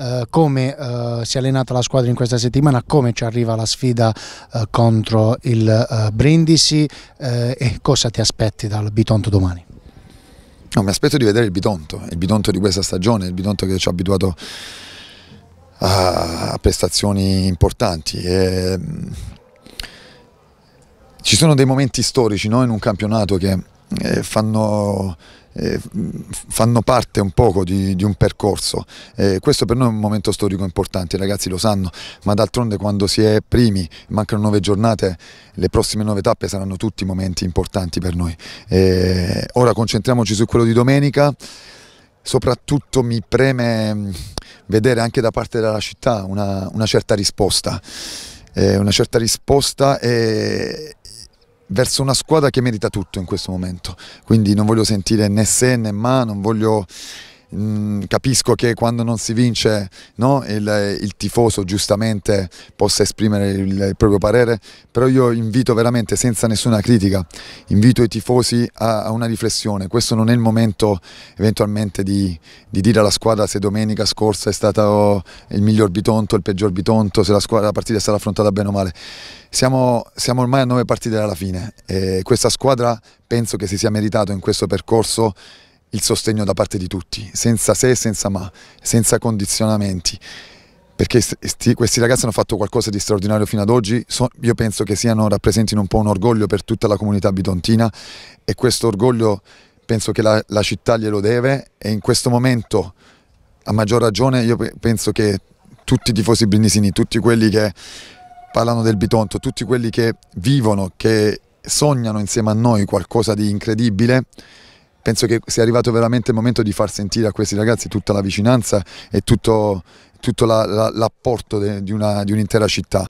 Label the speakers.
Speaker 1: Eh, come eh, si è allenata la squadra in questa settimana, come ci arriva la sfida eh, contro il eh, Brindisi eh, e cosa ti aspetti dal Bitonto domani?
Speaker 2: No, mi aspetto di vedere il Bitonto, il Bitonto di questa stagione, il Bitonto che ci ha abituato a, a prestazioni importanti. E, mm, ci sono dei momenti storici no, in un campionato che fanno eh, fanno parte un poco di, di un percorso. Eh, questo per noi è un momento storico importante, i ragazzi lo sanno, ma d'altronde quando si è primi, mancano nove giornate, le prossime nove tappe saranno tutti momenti importanti per noi. Eh, ora concentriamoci su quello di domenica soprattutto mi preme mm, vedere anche da parte della città una, una certa risposta, eh, una certa risposta e, verso una squadra che merita tutto in questo momento. Quindi non voglio sentire né se né ma, non voglio Mm, capisco che quando non si vince no, il, il, tifoso giustamente possa esprimere il, il, proprio parere, però io invito veramente senza nessuna critica, invito i tifosi a, a una riflessione, questo non è il momento eventualmente di, di dire alla squadra se domenica scorsa è stato oh, il miglior bitonto, il peggior bitonto, se la, squadra, la partita è stata affrontata bene o male. Siamo, siamo, ormai a nove partite dalla fine e questa squadra penso che si sia meritato in questo percorso il sostegno da parte di tutti, senza se e senza ma, senza condizionamenti, perché sti, questi ragazzi hanno fatto qualcosa di straordinario fino ad oggi, so, io penso che siano, rappresentino un po' un orgoglio per tutta la comunità bitontina e questo orgoglio penso che la, la città glielo deve e in questo momento a maggior ragione io penso che tutti i tifosi brinisini, tutti quelli che parlano del Bitonto, tutti quelli che vivono, che sognano insieme a noi qualcosa di incredibile, penso che sia arrivato veramente il momento di far sentire a questi ragazzi tutta la vicinanza e tutto, tutto la, la, l'apporto de, di, una, di un'intera città.